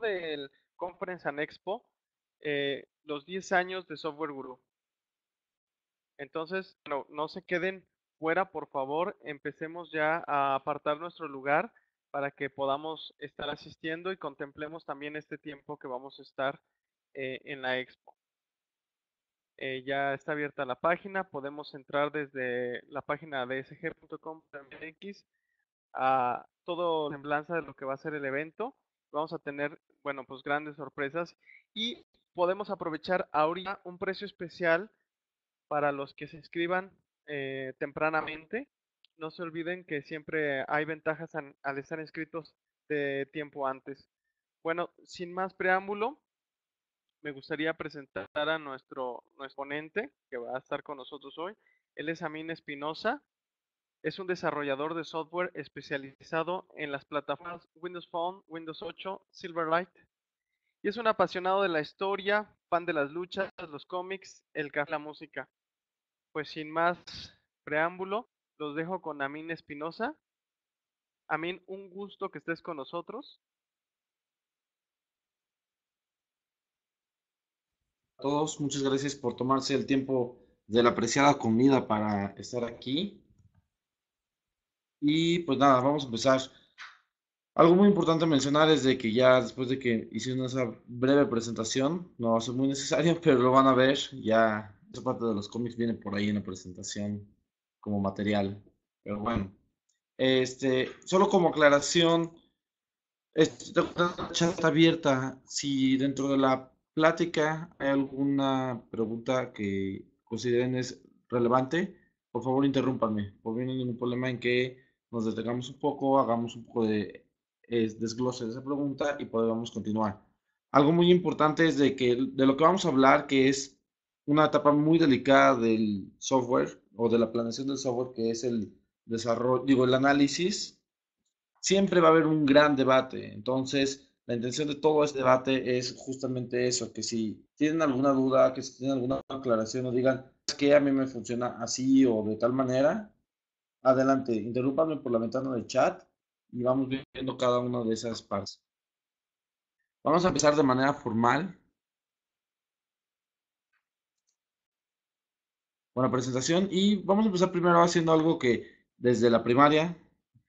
del Conference and Expo, eh, los 10 años de Software Guru. Entonces, no, no se queden fuera, por favor, empecemos ya a apartar nuestro lugar para que podamos estar asistiendo y contemplemos también este tiempo que vamos a estar eh, en la expo. Eh, ya está abierta la página, podemos entrar desde la página dsg.com.mx a todo semblanza de lo que va a ser el evento vamos a tener, bueno, pues grandes sorpresas y podemos aprovechar ahorita un precio especial para los que se inscriban eh, tempranamente. No se olviden que siempre hay ventajas al estar inscritos de tiempo antes. Bueno, sin más preámbulo, me gustaría presentar a nuestro, exponente ponente que va a estar con nosotros hoy. Él es Amin Espinosa, es un desarrollador de software especializado en las plataformas Windows Phone, Windows 8, Silverlight. Y es un apasionado de la historia, fan de las luchas, los cómics, el café, la música. Pues sin más preámbulo, los dejo con Amin Espinosa. Amin, un gusto que estés con nosotros. todos, muchas gracias por tomarse el tiempo de la apreciada comida para estar aquí. Y pues nada, vamos a empezar. Algo muy importante mencionar es de que ya después de que hicieron esa breve presentación, no va a ser muy necesario, pero lo van a ver, ya esa parte de los cómics viene por ahí en la presentación como material. Pero bueno, este, solo como aclaración, este, la chat está abierta. Si dentro de la plática hay alguna pregunta que consideren es relevante, por favor interrúmpanme, porque no hay ningún problema en que nos detengamos un poco, hagamos un poco de desglose de esa pregunta y podemos continuar. Algo muy importante es de que de lo que vamos a hablar, que es una etapa muy delicada del software o de la planeación del software, que es el desarrollo, digo, el análisis, siempre va a haber un gran debate. Entonces, la intención de todo este debate es justamente eso, que si tienen alguna duda, que si tienen alguna aclaración o digan, que a mí me funciona así o de tal manera, Adelante, interrúmpame por la ventana del chat y vamos viendo cada una de esas partes. Vamos a empezar de manera formal con presentación y vamos a empezar primero haciendo algo que desde la primaria,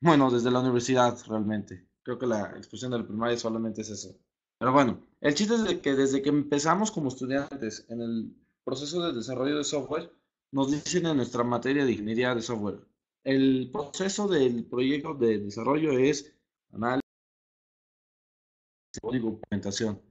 bueno, desde la universidad realmente. Creo que la expresión de la primaria solamente es eso. Pero bueno, el chiste es de que desde que empezamos como estudiantes en el proceso de desarrollo de software, nos dicen en nuestra materia de ingeniería de software, el proceso del proyecto de desarrollo es análisis, código, documentación.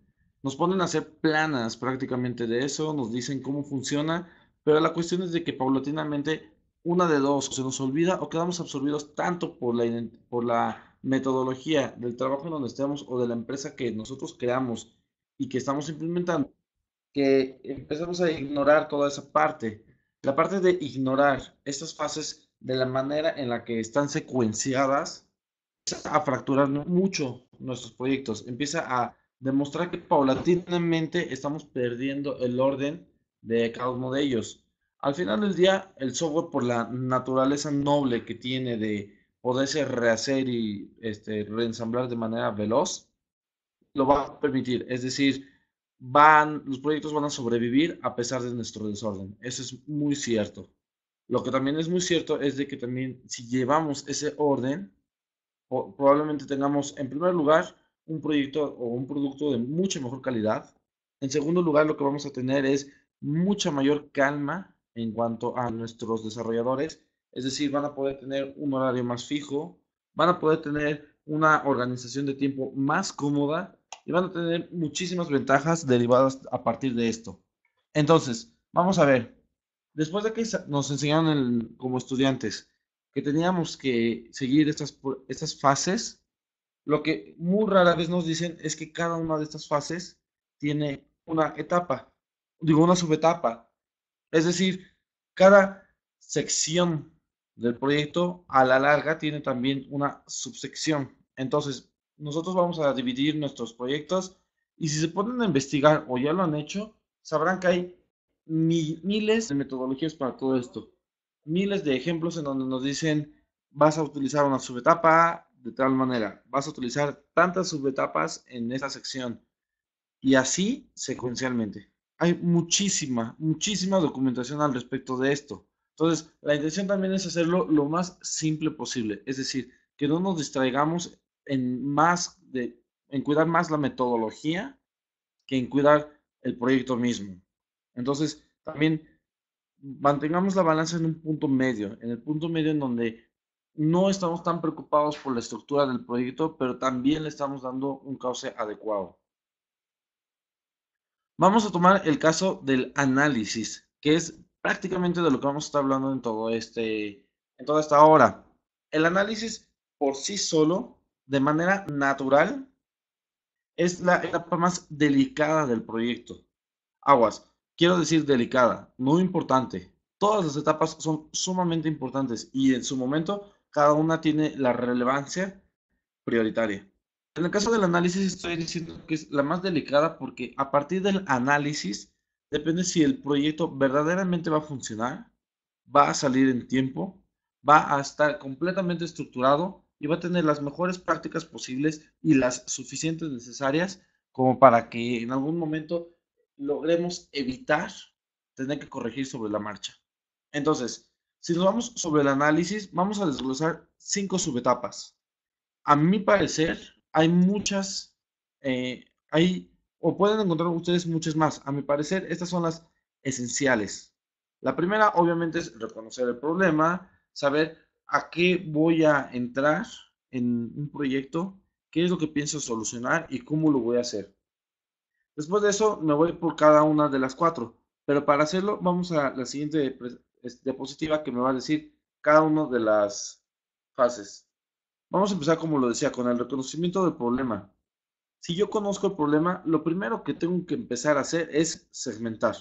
Nos ponen a hacer planas prácticamente de eso, nos dicen cómo funciona, pero la cuestión es de que paulatinamente una de dos se nos olvida o quedamos absorbidos tanto por la, por la metodología del trabajo en donde estemos o de la empresa que nosotros creamos y que estamos implementando, que empezamos a ignorar toda esa parte. La parte de ignorar estas fases de la manera en la que están secuenciadas, empieza a fracturar mucho nuestros proyectos, empieza a demostrar que paulatinamente estamos perdiendo el orden de cada uno de ellos. Al final del día, el software por la naturaleza noble que tiene de poderse rehacer y este, reensamblar de manera veloz, lo va a permitir. Es decir, van, los proyectos van a sobrevivir a pesar de nuestro desorden. Eso es muy cierto. Lo que también es muy cierto es de que también si llevamos ese orden, probablemente tengamos en primer lugar un proyecto o un producto de mucha mejor calidad. En segundo lugar, lo que vamos a tener es mucha mayor calma en cuanto a nuestros desarrolladores, es decir, van a poder tener un horario más fijo, van a poder tener una organización de tiempo más cómoda y van a tener muchísimas ventajas derivadas a partir de esto. Entonces, vamos a ver, después de que nos enseñaron como estudiantes que teníamos que seguir estas, estas fases, lo que muy rara vez nos dicen es que cada una de estas fases tiene una etapa, digo, una subetapa. Es decir, cada sección del proyecto a la larga tiene también una subsección. Entonces, nosotros vamos a dividir nuestros proyectos y si se ponen a investigar o ya lo han hecho, sabrán que hay miles de metodologías para todo esto, miles de ejemplos en donde nos dicen, vas a utilizar una subetapa de tal manera, vas a utilizar tantas subetapas en esta sección y así secuencialmente. Hay muchísima, muchísima documentación al respecto de esto. Entonces, la intención también es hacerlo lo más simple posible, es decir, que no nos distraigamos en más de en cuidar más la metodología que en cuidar el proyecto mismo. Entonces, también mantengamos la balanza en un punto medio, en el punto medio en donde no estamos tan preocupados por la estructura del proyecto, pero también le estamos dando un cauce adecuado. Vamos a tomar el caso del análisis, que es prácticamente de lo que vamos a estar hablando en, todo este, en toda esta hora. El análisis por sí solo, de manera natural, es la etapa más delicada del proyecto. Aguas, quiero decir delicada, muy importante. Todas las etapas son sumamente importantes y en su momento cada una tiene la relevancia prioritaria. En el caso del análisis estoy diciendo que es la más delicada porque a partir del análisis depende si el proyecto verdaderamente va a funcionar, va a salir en tiempo, va a estar completamente estructurado y va a tener las mejores prácticas posibles y las suficientes necesarias como para que en algún momento logremos evitar tener que corregir sobre la marcha. Entonces, si nos vamos sobre el análisis, vamos a desglosar cinco subetapas. A mi parecer, hay muchas, eh, hay, o pueden encontrar ustedes muchas más. A mi parecer, estas son las esenciales. La primera, obviamente, es reconocer el problema, saber a qué voy a entrar en un proyecto, qué es lo que pienso solucionar y cómo lo voy a hacer. Después de eso me voy por cada una de las cuatro, pero para hacerlo vamos a la siguiente diapositiva que me va a decir cada una de las fases. Vamos a empezar como lo decía, con el reconocimiento del problema. Si yo conozco el problema, lo primero que tengo que empezar a hacer es segmentar.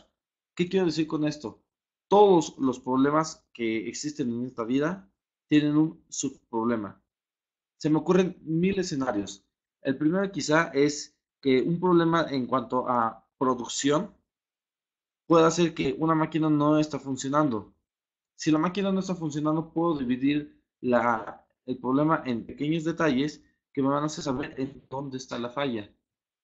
¿Qué quiero decir con esto? Todos los problemas que existen en esta vida tienen un subproblema. Se me ocurren mil escenarios. El primero quizá es que un problema en cuanto a producción puede hacer que una máquina no está funcionando. Si la máquina no está funcionando, puedo dividir la, el problema en pequeños detalles que me van a hacer saber en dónde está la falla.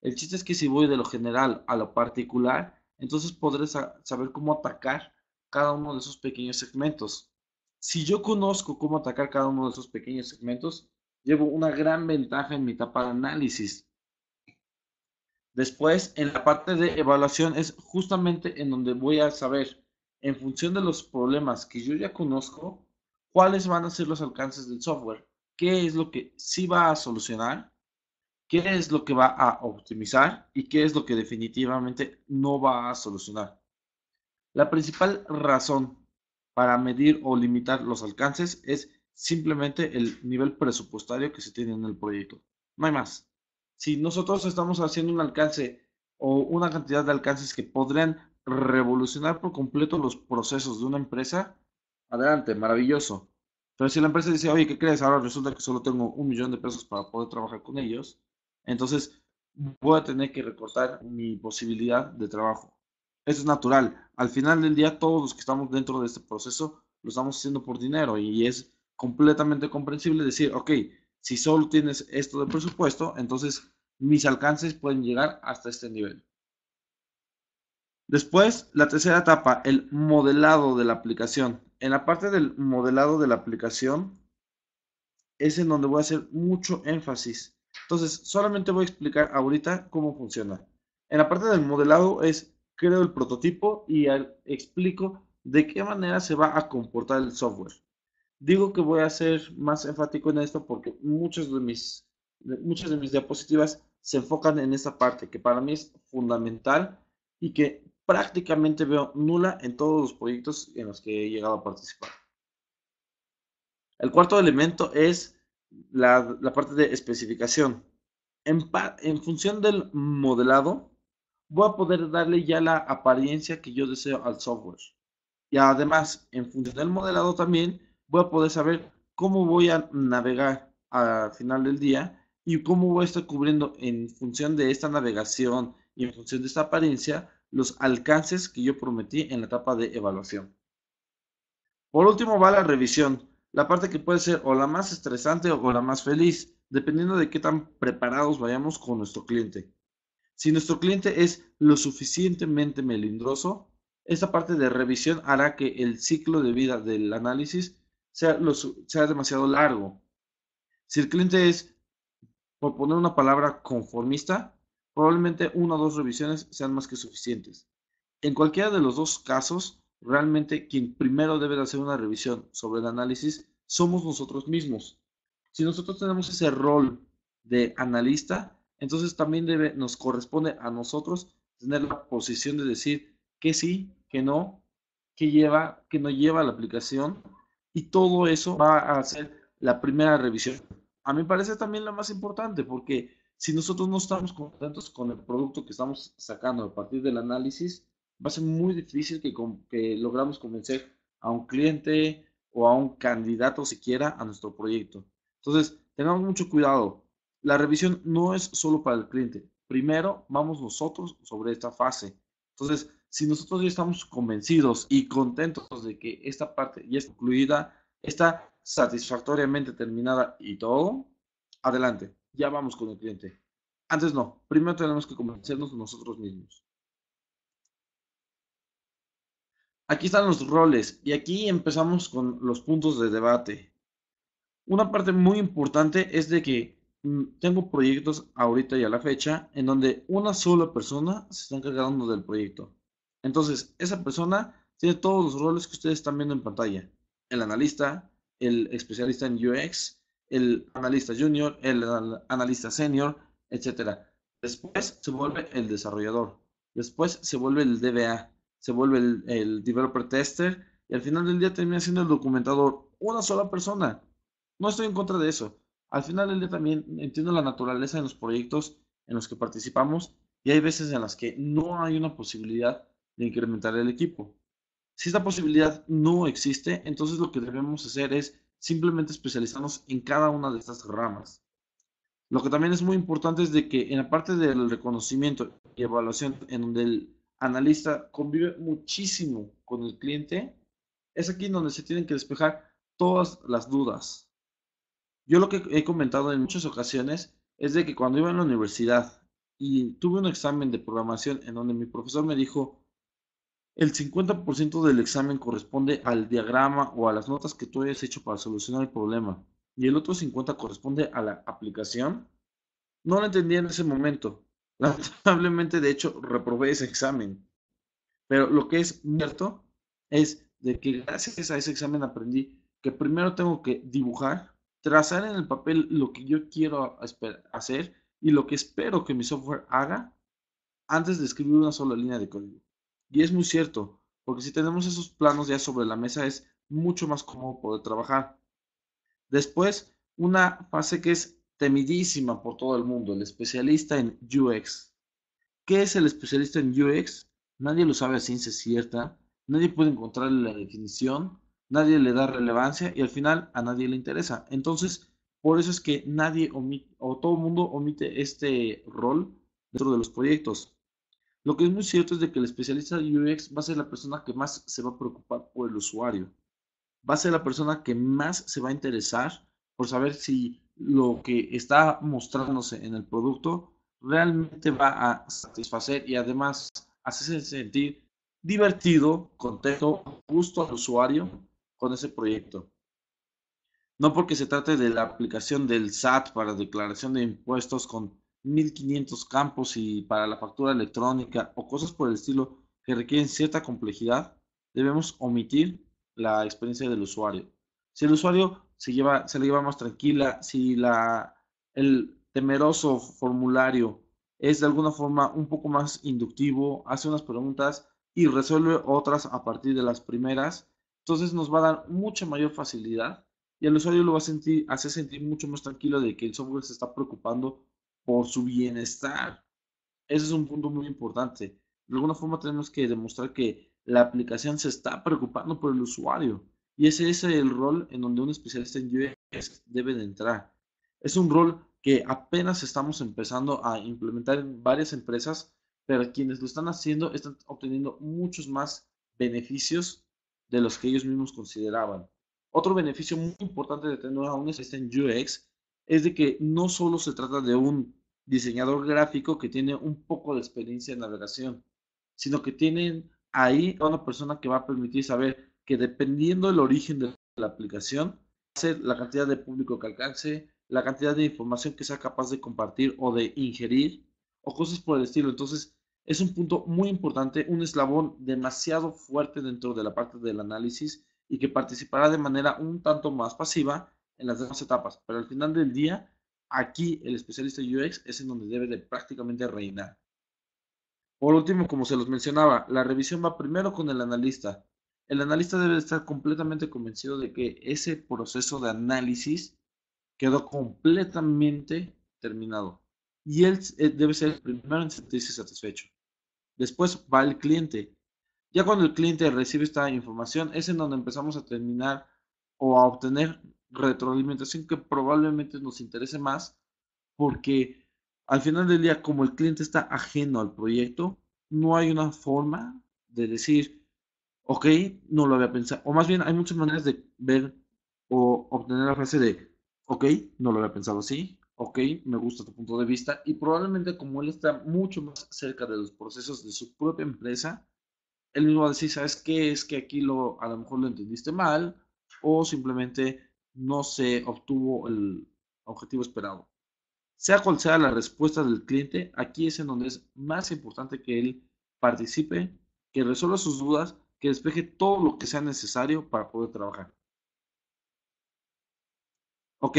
El chiste es que si voy de lo general a lo particular, entonces podré saber cómo atacar cada uno de esos pequeños segmentos. Si yo conozco cómo atacar cada uno de esos pequeños segmentos, llevo una gran ventaja en mi etapa de análisis. Después, en la parte de evaluación es justamente en donde voy a saber, en función de los problemas que yo ya conozco, cuáles van a ser los alcances del software, qué es lo que sí va a solucionar, qué es lo que va a optimizar y qué es lo que definitivamente no va a solucionar. La principal razón para medir o limitar los alcances es simplemente el nivel presupuestario que se tiene en el proyecto. No hay más si nosotros estamos haciendo un alcance o una cantidad de alcances que podrían revolucionar por completo los procesos de una empresa, adelante, maravilloso. Pero si la empresa dice, oye, ¿qué crees? Ahora resulta que solo tengo un millón de pesos para poder trabajar con ellos, entonces voy a tener que recortar mi posibilidad de trabajo. Eso es natural. Al final del día, todos los que estamos dentro de este proceso lo estamos haciendo por dinero y es completamente comprensible decir, ok, si solo tienes esto de presupuesto, entonces mis alcances pueden llegar hasta este nivel. Después, la tercera etapa, el modelado de la aplicación. En la parte del modelado de la aplicación es en donde voy a hacer mucho énfasis. Entonces, solamente voy a explicar ahorita cómo funciona. En la parte del modelado es creo el prototipo y explico de qué manera se va a comportar el software. Digo que voy a ser más enfático en esto porque muchas de mis, muchas de mis diapositivas se enfocan en esa parte que para mí es fundamental y que prácticamente veo nula en todos los proyectos en los que he llegado a participar. El cuarto elemento es la, parte de especificación. En, en función del modelado, voy a poder darle ya la apariencia que yo deseo al software. Y además, en función del modelado también, voy a poder saber cómo voy a navegar al final del día y cómo voy a estar cubriendo en función de esta navegación y en función de esta apariencia los alcances que yo prometí en la etapa de evaluación. Por último va la revisión, la parte que puede ser o la más estresante o la más feliz, dependiendo de qué tan preparados vayamos con nuestro cliente. Si nuestro cliente es lo suficientemente melindroso, esta parte de revisión hará que el ciclo de vida del análisis sea, sea demasiado largo. Si el cliente es por poner una palabra conformista, probablemente una o dos revisiones sean más que suficientes. En cualquiera de los dos casos, realmente quien primero debe de hacer una revisión sobre el análisis somos nosotros mismos. Si nosotros tenemos ese rol de analista, entonces también debe, nos corresponde a nosotros tener la posición de decir que sí, que no, que lleva, que no lleva la aplicación y todo eso va a hacer la primera revisión a mí me parece también la más importante, porque si nosotros no estamos contentos con el producto que estamos sacando a partir del análisis, va a ser muy difícil que, logramos convencer a un cliente o a un candidato siquiera a nuestro proyecto. Entonces, tenemos mucho cuidado. La revisión no es solo para el cliente. Primero vamos nosotros sobre esta fase. Entonces, si nosotros ya estamos convencidos y contentos de que esta parte ya está incluida, está satisfactoriamente terminada y todo, adelante, ya vamos con el cliente. Antes no, primero tenemos que convencernos nosotros mismos. Aquí están los roles y aquí empezamos con los puntos de debate. Una parte muy importante es de que mm, tengo proyectos ahorita y a la fecha en donde una sola persona se está encargando del proyecto. Entonces, esa persona tiene todos los roles que ustedes están viendo en pantalla. El analista, el especialista en UX, el analista junior, el analista senior, etc. Después se vuelve el desarrollador. Después se vuelve el DBA, se vuelve el, developer tester y al final del día termina siendo el documentador. Una sola persona. No estoy en contra de eso. Al final del día también entiendo la naturaleza de los proyectos en los que participamos y hay veces en las que no hay una posibilidad de incrementar el equipo. Si esta posibilidad no existe, entonces lo que debemos hacer es simplemente especializarnos en cada una de estas ramas. Lo que también es muy importante es de que en la parte del reconocimiento y evaluación, en donde el analista convive muchísimo con el cliente, es aquí donde se tienen que despejar todas las dudas. Yo lo que he comentado en muchas ocasiones es de que cuando iba a la universidad y tuve un examen de programación en donde mi profesor me dijo, el 50% del examen corresponde al diagrama o a las notas que tú hayas hecho para solucionar el problema y el otro 50% corresponde a la aplicación. No lo entendí en ese momento. Lamentablemente, de hecho, reprobé ese examen. Pero lo que es cierto es de que gracias a ese examen aprendí que primero tengo que dibujar, trazar en el papel lo que yo quiero hacer y lo que espero que mi software haga antes de escribir una sola línea de código. Y es muy cierto, porque si tenemos esos planos ya sobre la mesa es mucho más cómodo poder trabajar. Después, una fase que es temidísima por todo el mundo, el especialista en UX. ¿Qué es el especialista en UX? Nadie lo sabe a ciencia cierta, nadie puede encontrarle la definición, nadie le da relevancia y al final a nadie le interesa. Entonces, por eso es que nadie o todo el mundo omite este rol dentro de los proyectos. Lo que es muy cierto es de que el especialista de UX va a ser la persona que más se va a preocupar por el usuario. Va a ser la persona que más se va a interesar por saber si lo que está mostrándose en el producto realmente va a satisfacer y además hacerse sentir divertido, contento, justo al usuario con ese proyecto. No porque se trate de la aplicación del SAT para declaración de impuestos con 1500 campos y para la factura electrónica o cosas por el estilo que requieren cierta complejidad, debemos omitir la experiencia del usuario. Si el usuario se, lleva, se le lleva más tranquila, si la, el temeroso formulario es de alguna forma un poco más inductivo, hace unas preguntas y resuelve otras a partir de las primeras, entonces nos va a dar mucha mayor facilidad y el usuario lo va a sentir, hace sentir mucho más tranquilo de que el software se está preocupando por su bienestar. Ese es un punto muy importante. De alguna forma tenemos que demostrar que la aplicación se está preocupando por el usuario. Y ese es el rol en donde un especialista en UX debe de entrar. Es un rol que apenas estamos empezando a implementar en varias empresas, pero quienes lo están haciendo están obteniendo muchos más beneficios de los que ellos mismos consideraban. Otro beneficio muy importante de tener a un especialista en UX es de que no solo se trata de un diseñador gráfico que tiene un poco de experiencia en navegación, sino que tienen ahí a una persona que va a permitir saber que dependiendo del origen de la aplicación, la cantidad de público que alcance, la cantidad de información que sea capaz de compartir o de ingerir, o cosas por el estilo. Entonces, es un punto muy importante, un eslabón demasiado fuerte dentro de la parte del análisis y que participará de manera un tanto más pasiva en las demás etapas, pero al final del día, aquí el especialista UX es en donde debe de prácticamente reinar. Por último, como se los mencionaba, la revisión va primero con el analista. El analista debe estar completamente convencido de que ese proceso de análisis quedó completamente terminado. Y él eh, debe ser el primero en sentirse satisfecho. Después va el cliente. Ya cuando el cliente recibe esta información es en donde empezamos a terminar o a obtener retroalimentación que probablemente nos interese más porque al final del día, como el cliente está ajeno al proyecto, no hay una forma de decir, ok, no lo había pensado. O más bien, hay muchas maneras de ver o obtener la frase de, ok, no lo había pensado así, ok, me gusta tu punto de vista. Y probablemente como él está mucho más cerca de los procesos de su propia empresa, él mismo va a decir, ¿sabes qué? Es que aquí lo, a lo mejor lo entendiste mal o simplemente no se obtuvo el objetivo esperado. Sea cual sea la respuesta del cliente, aquí es en donde es más importante que él participe, que resuelva sus dudas, que despeje todo lo que sea necesario para poder trabajar. Ok,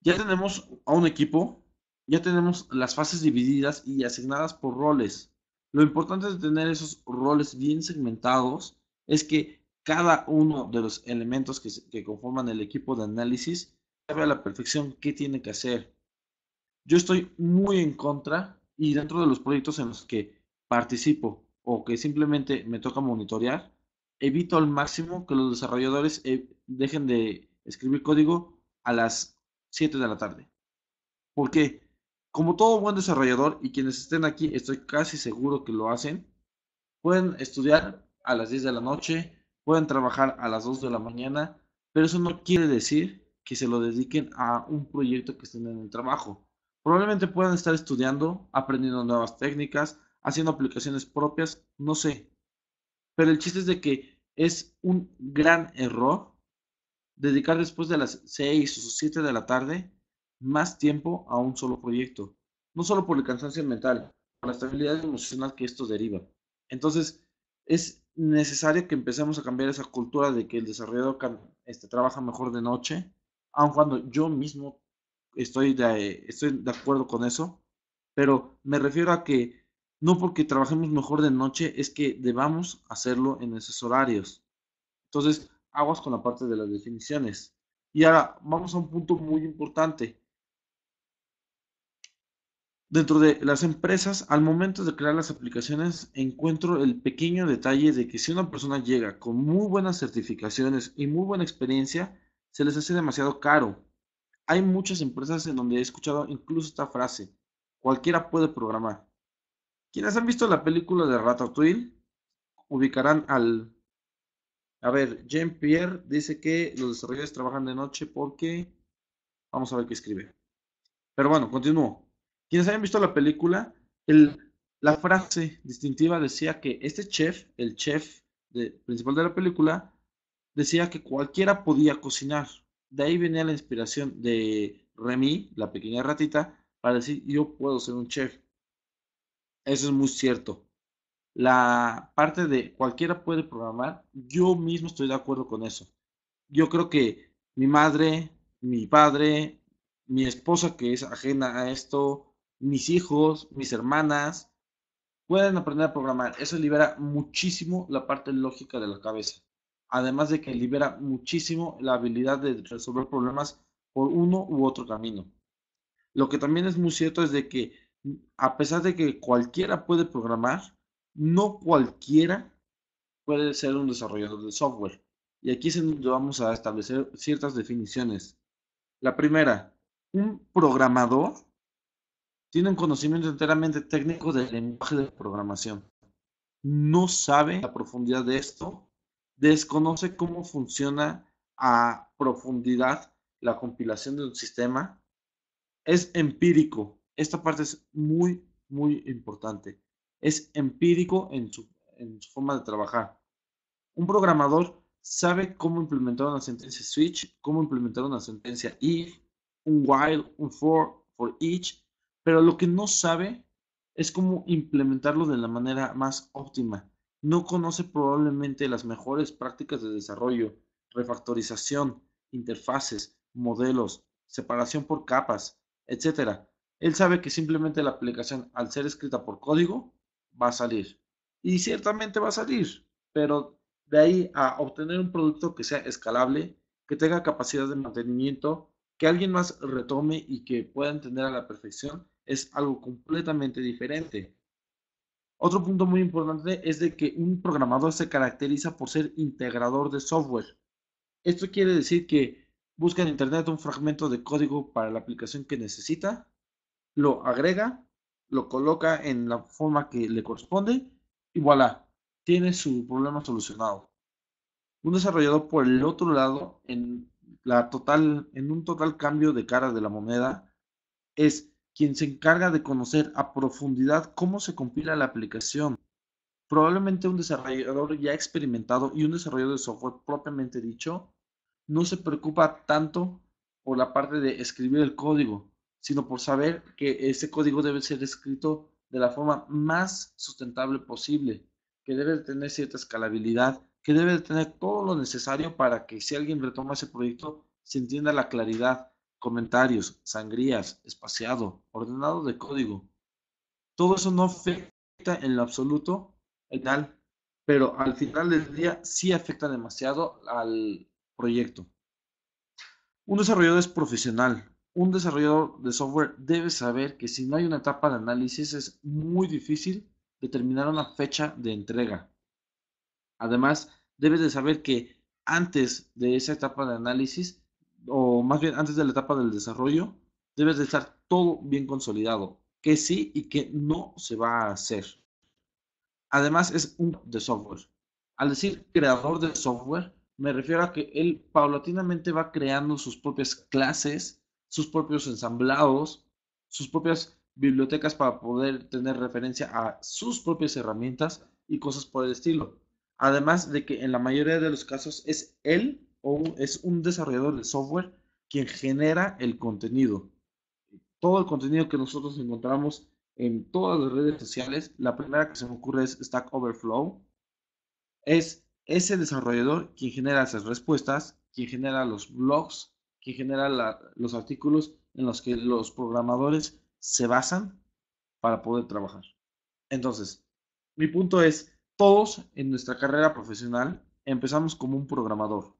ya tenemos a un equipo, ya tenemos las fases divididas y asignadas por roles. Lo importante de tener esos roles bien segmentados es que cada uno de los elementos que, conforman el equipo de análisis sabe a la perfección qué tiene que hacer. Yo estoy muy en contra y dentro de los proyectos en los que participo o que simplemente me toca monitorear, evito al máximo que los desarrolladores eh, dejen de escribir código a las 7 de la tarde. porque Como todo buen desarrollador y quienes estén aquí, estoy casi seguro que lo hacen, pueden estudiar a las 10 de la noche, pueden trabajar a las 2 de la mañana, pero eso no quiere decir que se lo dediquen a un proyecto que estén en el trabajo. Probablemente puedan estar estudiando, aprendiendo nuevas técnicas, haciendo aplicaciones propias, no sé. Pero el chiste es de que es un gran error dedicar después de las 6 o 7 de la tarde más tiempo a un solo proyecto. No solo por el cansancio mental, por la estabilidad emocional que esto deriva. Entonces, es necesario que empecemos a cambiar esa cultura de que el desarrollador este, trabaja mejor de noche, aun cuando yo mismo estoy de, estoy de acuerdo con eso, pero me refiero a que no porque trabajemos mejor de noche es que debamos hacerlo en esos horarios. Entonces, aguas con la parte de las definiciones. Y ahora vamos a un punto muy importante. Dentro de las empresas, al momento de crear las aplicaciones, encuentro el pequeño detalle de que si una persona llega con muy buenas certificaciones y muy buena experiencia, se les hace demasiado caro. Hay muchas empresas en donde he escuchado incluso esta frase, cualquiera puede programar. Quienes han visto la película de Ratatouille, ubicarán al... A ver, Jean-Pierre dice que los desarrolladores trabajan de noche porque... Vamos a ver qué escribe. Pero bueno, continúo. Quienes hayan visto la película, la frase distintiva decía que este chef, el chef principal de la película, decía que cualquiera podía cocinar. De ahí venía la inspiración de Remy, la pequeña ratita, para decir yo puedo ser un chef. Eso es muy cierto. La parte de cualquiera puede programar, yo mismo estoy de acuerdo con eso. Yo creo que mi madre, mi padre, mi esposa que es ajena a esto, mis hijos, mis hermanas, pueden aprender a programar. Eso libera muchísimo la parte lógica de la cabeza. Además de que libera muchísimo la habilidad de resolver problemas por uno u otro camino. Lo que también es muy cierto es de que a pesar de que cualquiera puede programar, no cualquiera puede ser un desarrollador de software. Y aquí se vamos a establecer ciertas definiciones. La primera, un programador tiene un conocimiento enteramente técnico del lenguaje de programación. No sabe la profundidad de esto, desconoce cómo funciona a profundidad la compilación de un sistema. Es empírico. Esta parte es muy, muy importante. Es empírico en su, forma de trabajar. Un programador sabe cómo implementar una sentencia switch, cómo implementar una sentencia if, un while, un for, for each, pero lo que no sabe es cómo implementarlo de la manera más óptima. No conoce probablemente las mejores prácticas de desarrollo, refactorización, interfaces, modelos, separación por capas, etc. Él sabe que simplemente la aplicación, al ser escrita por código, va a salir. Y ciertamente va a salir, pero de ahí a obtener un producto que sea escalable, que tenga capacidad de mantenimiento, que alguien más retome y que pueda entender a la perfección, es algo completamente diferente. Otro punto muy importante es de que un programador se caracteriza por ser integrador de software. Esto quiere decir que busca en Internet un fragmento de código para la aplicación que necesita, lo agrega, lo coloca en la forma que le corresponde y voilà, tiene su problema solucionado. Un desarrollador por el otro lado, en, la total, en un total cambio de cara de la moneda, es quien se encarga de conocer a profundidad cómo se compila la aplicación. Probablemente un desarrollador ya experimentado y un desarrollador de software propiamente dicho no se preocupa tanto por la parte de escribir el código, sino por saber que ese código debe ser escrito de la forma más sustentable posible, que debe tener cierta escalabilidad, que debe tener todo lo necesario para que si alguien retoma ese proyecto se entienda la claridad comentarios, sangrías, espaciado, ordenado de código. Todo eso no afecta en lo absoluto al tal, pero al final del día sí afecta demasiado al proyecto. Un desarrollador es profesional. Un desarrollador de software debe saber que si no hay una etapa de análisis es muy difícil determinar una fecha de entrega. Además, debe de saber que antes de esa etapa de análisis o más bien antes de la etapa del desarrollo, debe de estar todo bien consolidado, Que sí y que no se va a hacer. Además, es un de software. Al decir creador de software, me refiero a que él paulatinamente va creando sus propias clases, sus propios ensamblados, sus propias bibliotecas para poder tener referencia a sus propias herramientas y cosas por el estilo. Además de que en la mayoría de los casos es él o es un desarrollador de software quien genera el contenido. Todo el contenido que nosotros encontramos en todas las redes sociales, la primera que se me ocurre es Stack Overflow. Es ese desarrollador quien genera esas respuestas, quien genera los blogs, quien genera los artículos en los que los programadores se basan para poder trabajar. Entonces, mi punto es, todos en nuestra carrera profesional empezamos como un programador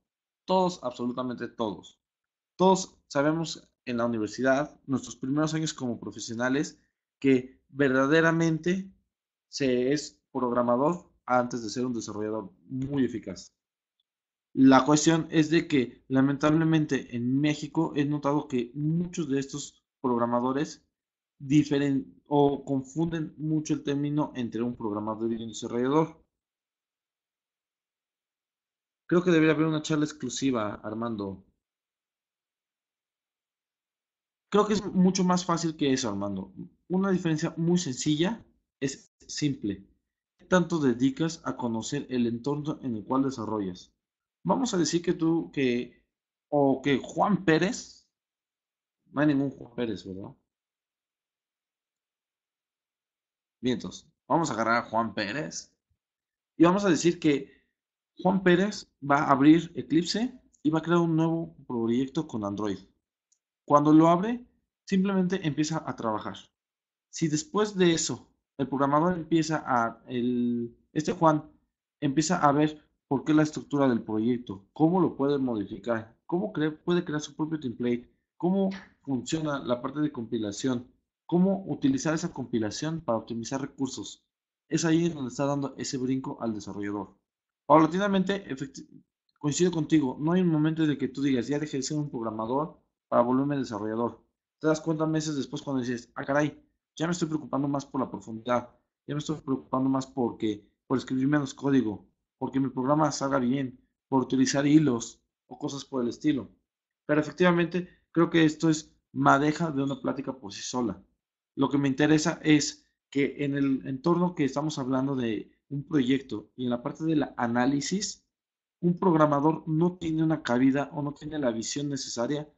todos, absolutamente todos. Todos sabemos en la universidad, nuestros primeros años como profesionales, que verdaderamente se es programador antes de ser un desarrollador muy eficaz. La cuestión es de que lamentablemente en México he notado que muchos de estos programadores diferen o confunden mucho el término entre un programador y un desarrollador. Creo que debería haber una charla exclusiva, Armando. Creo que es mucho más fácil que eso, Armando. Una diferencia muy sencilla es simple. ¿Qué tanto dedicas a conocer el entorno en el cual desarrollas? Vamos a decir que tú, que, o que Juan Pérez, no hay ningún Juan Pérez, ¿verdad? Bien, entonces, vamos a agarrar a Juan Pérez y vamos a decir que Juan Pérez va a abrir Eclipse y va a crear un nuevo proyecto con Android. Cuando lo abre, simplemente empieza a trabajar. Si después de eso el programador empieza a, este Juan empieza a ver por qué la estructura del proyecto, cómo lo puede modificar, cómo puede crear su propio template, cómo funciona la parte de compilación, cómo utilizar esa compilación para optimizar recursos. Es ahí donde está dando ese brinco al desarrollador. Paulatinamente, coincido contigo, no hay un momento en que tú digas, ya dejé de ser un programador para volverme desarrollador. Te das cuenta meses después cuando dices, ah, caray, ya me estoy preocupando más por la profundidad, ya me estoy preocupando más porque, por escribir menos código, porque mi programa salga bien, por utilizar hilos o cosas por el estilo. Pero efectivamente, creo que esto es madeja de una plática por sí sola. Lo que me interesa es que en el entorno que estamos hablando de un proyecto y en la parte del análisis, un programador no tiene una cabida o no tiene la visión necesaria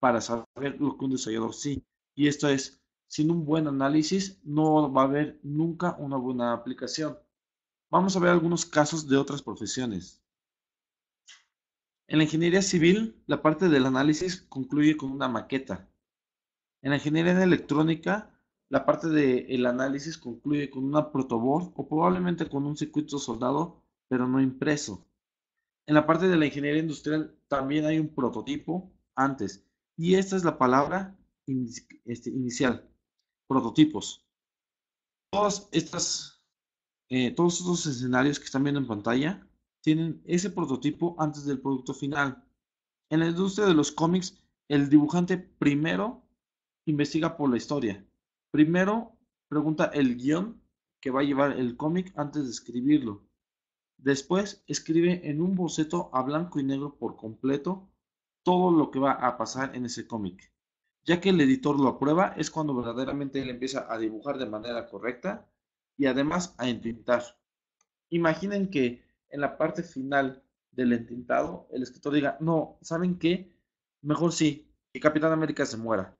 para saber lo que un desarrollador sí. Y esto es, sin un buen análisis no va a haber nunca una buena aplicación. Vamos a ver algunos casos de otras profesiones. En la ingeniería civil, la parte del análisis concluye con una maqueta. En la ingeniería electrónica, la parte del análisis concluye con una protoboard o probablemente con un circuito soldado, pero no impreso. En la parte de la ingeniería industrial también hay un prototipo antes, y esta es la palabra este, inicial, prototipos. estas, eh, todos estos escenarios que están viendo en pantalla tienen ese prototipo antes del producto final. En la industria de los cómics, el dibujante primero investiga por la historia, Primero, pregunta el guión que va a llevar el cómic antes de escribirlo. Después, escribe en un boceto a blanco y negro por completo todo lo que va a pasar en ese cómic. Ya que el editor lo aprueba, es cuando verdaderamente él empieza a dibujar de manera correcta y además a entintar. Imaginen que en la parte final del entintado el escritor diga, no, ¿saben qué? Mejor sí, que Capitán América se muera.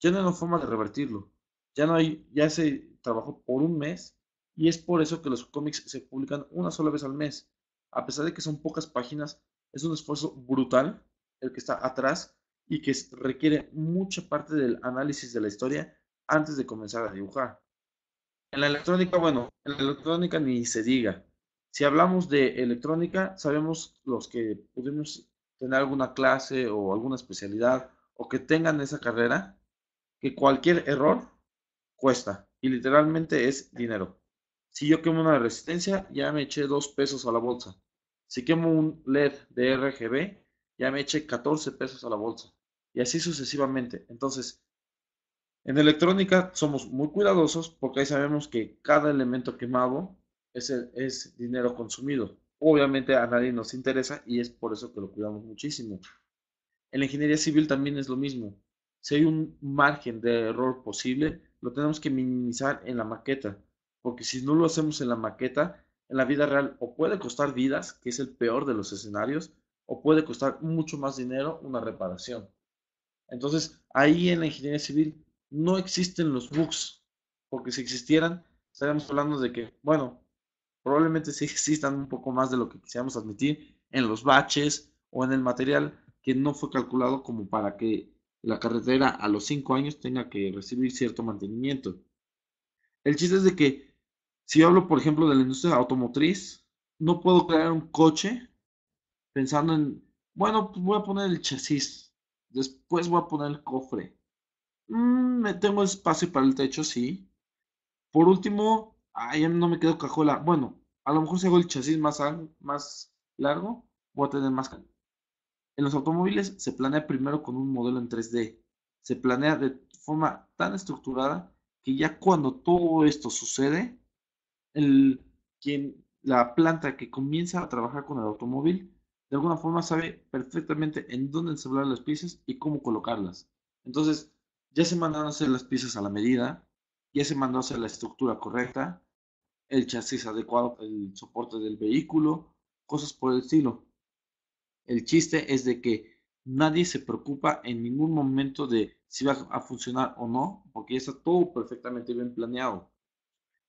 Ya no hay forma de revertirlo. Ya no hay, ya se trabajó por un mes y es por eso que los cómics se publican una sola vez al mes. A pesar de que son pocas páginas, es un esfuerzo brutal el que está atrás y que requiere mucha parte del análisis de la historia antes de comenzar a dibujar. En la electrónica, bueno, en la electrónica ni se diga. Si hablamos de electrónica, sabemos los que podemos tener alguna clase o alguna especialidad o que tengan esa carrera, que cualquier error cuesta. Y literalmente es dinero. Si yo quemo una resistencia, ya me eché dos pesos a la bolsa. Si quemo un LED de RGB, ya me eché 14 pesos a la bolsa. Y así sucesivamente. Entonces, en electrónica somos muy cuidadosos porque ahí sabemos que cada elemento quemado es, es dinero consumido. Obviamente a nadie nos interesa y es por eso que lo cuidamos muchísimo. En la ingeniería civil también es lo mismo. Si hay un margen de error posible, lo tenemos que minimizar en la maqueta, porque si no lo hacemos en la maqueta, en la vida real o puede costar vidas, que es el peor de los escenarios, o puede costar mucho más dinero una reparación. Entonces, ahí en la ingeniería civil no existen los bugs, porque si existieran, estaríamos hablando de que, bueno, probablemente sí existan un poco más de lo que quisiéramos admitir en los baches o en el material que no fue calculado como para que la carretera a los 5 años tenga que recibir cierto mantenimiento. El chiste es de que si yo hablo, por ejemplo, de la industria automotriz, no puedo crear un coche pensando en, bueno, pues, voy a poner el chasis, después voy a poner el cofre. Mm, me tengo espacio para el techo, sí. Por último, ya no me quedo cajola, Bueno, a lo mejor si hago el chasis más, más largo, voy a tener más en los automóviles se planea primero con un modelo en 3D. Se planea de forma tan estructurada que ya cuando todo esto sucede, la planta que comienza a trabajar con el automóvil, de alguna forma sabe perfectamente en dónde ensamblar las piezas y cómo colocarlas. Entonces, ya se mandaron a hacer las piezas a la medida, ya se mandó a hacer la estructura correcta, el chasis adecuado, el soporte del vehículo, cosas por el estilo. El chiste es de que nadie se preocupa en ningún momento de si va a funcionar o no, porque está todo perfectamente bien planeado.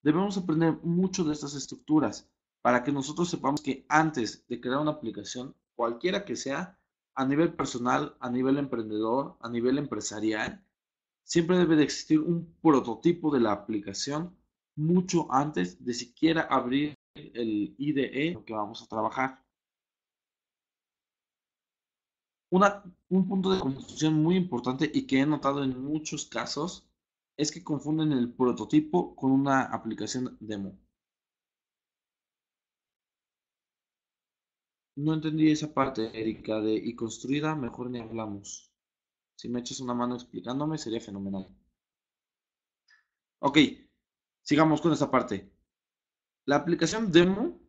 Debemos aprender mucho de estas estructuras para que nosotros sepamos que antes de crear una aplicación, cualquiera que sea, a nivel personal, a nivel emprendedor, a nivel empresarial, siempre debe de existir un prototipo de la aplicación mucho antes de siquiera abrir el IDE que vamos a trabajar un punto de construcción muy importante y que he notado en muchos casos es que confunden el prototipo con una aplicación demo. No entendí esa parte, Erika, de y construida, mejor ni hablamos. Si me echas una mano explicándome, sería fenomenal. Ok, sigamos con esta parte. La aplicación demo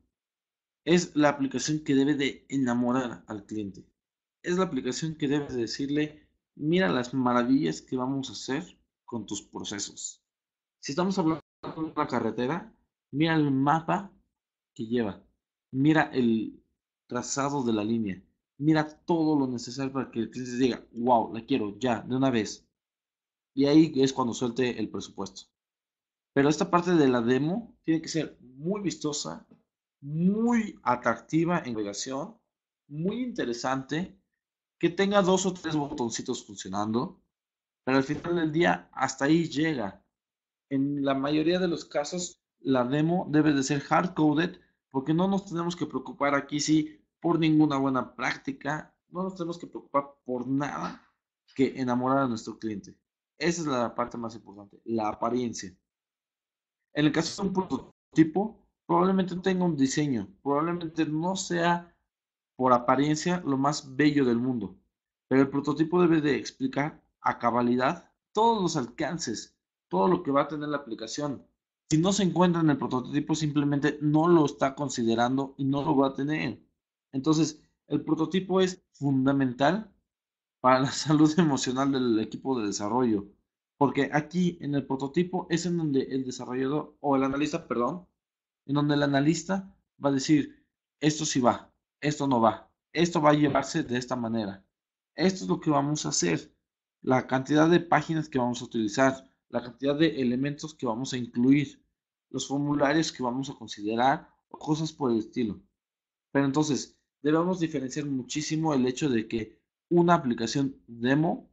es la aplicación que debe de enamorar al cliente es la aplicación que debes decirle, mira las maravillas que vamos a hacer con tus procesos. Si estamos hablando de una carretera, mira el mapa que lleva, mira el trazado de la línea, mira todo lo necesario para que el cliente diga, wow, la quiero ya, de una vez. Y ahí es cuando suelte el presupuesto. Pero esta parte de la demo tiene que ser muy vistosa, muy atractiva en navegación, muy interesante que tenga dos o tres botoncitos funcionando, pero al final del día hasta ahí llega. En la mayoría de los casos, la demo debe de ser hard-coded porque no nos tenemos que preocupar aquí sí por ninguna buena práctica, no nos tenemos que preocupar por nada que enamorar a nuestro cliente. Esa es la parte más importante, la apariencia. En el caso de un prototipo, probablemente tenga un diseño, probablemente no sea por apariencia lo más bello del mundo, pero el prototipo debe de explicar a cabalidad todos los alcances, todo lo que va a tener la aplicación. Si no se encuentra en el prototipo, simplemente no lo está considerando y no lo va a tener. Entonces, el prototipo es fundamental para la salud emocional del equipo de desarrollo, porque aquí en el prototipo es en donde el desarrollador o el analista, perdón, en donde el analista va a decir, esto sí va, esto no va, esto va a llevarse de esta manera. Esto es lo que vamos a hacer, la cantidad de páginas que vamos a utilizar, la cantidad de elementos que vamos a incluir, los formularios que vamos a considerar o cosas por el estilo. Pero entonces, debemos diferenciar muchísimo el hecho de que una aplicación demo,